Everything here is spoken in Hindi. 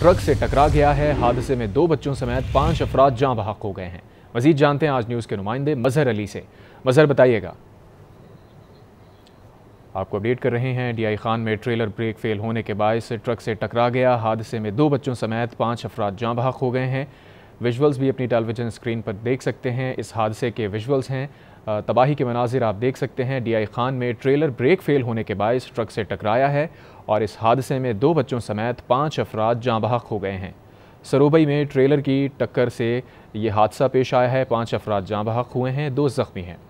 ट्रक से टकरा गया है हादसे में दो बच्चों समेत पांच अफराद जहां बहक हो गए हैं मजीद जानते हैं आज न्यूज़ के नुमाइंदे मजहर अली से मजहर बताइएगा आपको अपडेट कर रहे हैं डीआई खान में ट्रेलर ब्रेक फेल होने के बायस ट्रक से टकरा गया हादसे में दो बच्चों समेत पांच अफराद जहां बहक हो गए हैं विजुअल्स भी अपनी टेलीविज़न स्क्रीन पर देख सकते हैं इस हादसे के विजुअल्स हैं तबाही के मनाजिर आप देख सकते हैं डी आई खान में ट्रेलर ब्रेक फेल होने के बायस ट्रक से टकराया है और इस हादसे में दो बच्चों समेत पाँच अफराद जहाँ बहक हो गए हैं सरोबई में ट्रेलर की टक्कर से ये हादसा पेश आया है पाँच अफराद जहाँ बहक हुए हैं दो ज़ख्मी हैं